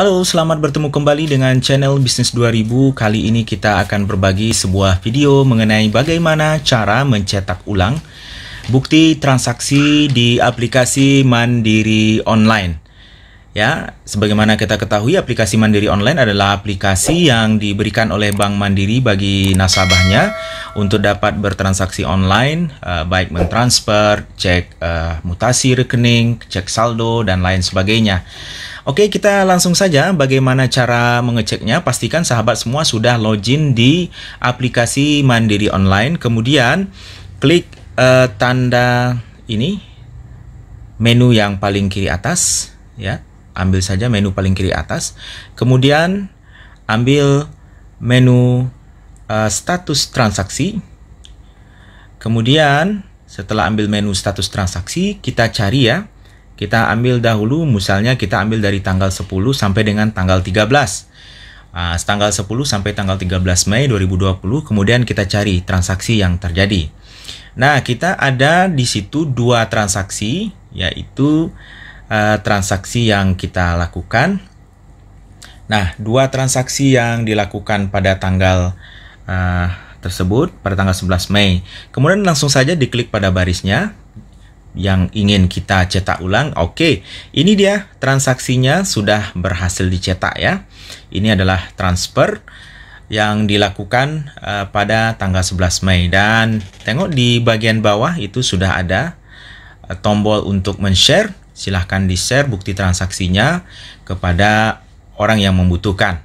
Halo, selamat bertemu kembali dengan channel Bisnis 2000. Kali ini kita akan berbagi sebuah video mengenai bagaimana cara mencetak ulang bukti transaksi di aplikasi Mandiri Online. Ya, sebagaimana kita ketahui aplikasi Mandiri Online adalah aplikasi yang diberikan oleh Bank Mandiri bagi nasabahnya untuk dapat bertransaksi online, uh, baik mentransfer, cek uh, mutasi rekening, cek saldo, dan lain sebagainya. Oke, kita langsung saja bagaimana cara mengeceknya. Pastikan sahabat semua sudah login di aplikasi Mandiri Online. Kemudian klik uh, tanda ini menu yang paling kiri atas ya. Ambil saja menu paling kiri atas. Kemudian ambil menu Eh, status transaksi. Kemudian setelah ambil menu status transaksi, kita cari ya. Kita ambil dahulu, misalnya kita ambil dari tanggal 10 sampai dengan tanggal 13. Uh, ah, tanggal 10 sampai tanggal 13 Mei 2020, kemudian kita cari transaksi yang terjadi. Nah, kita ada di situ dua transaksi, yaitu uh, transaksi yang kita lakukan. Nah, dua transaksi yang dilakukan pada tanggal uh, tersebut pada tanggal 11 Mei. Kemudian langsung saja diklik pada barisnya yang ingin kita cetak ulang. Oke, ini dia transaksinya sudah berhasil dicetak ya. Ini adalah transfer yang dilakukan uh, pada tanggal 11 Mei dan tengok di bagian bawah itu sudah ada uh, tombol untuk men-share. Silahkan di-share bukti transaksinya kepada orang yang membutuhkan.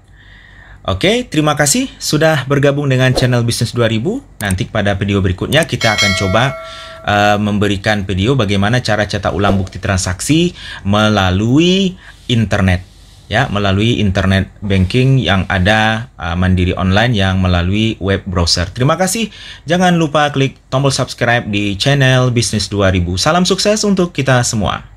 Oke, terima kasih sudah bergabung dengan channel Bisnis 2000. Nanti pada video berikutnya kita akan coba uh, memberikan video bagaimana cara cetak ulang bukti transaksi melalui internet ya melalui internet banking yang ada uh, Mandiri Online yang melalui web browser. Terima kasih. Jangan lupa klik tombol subscribe di channel Bisnis 2000. Salam sukses untuk kita semua.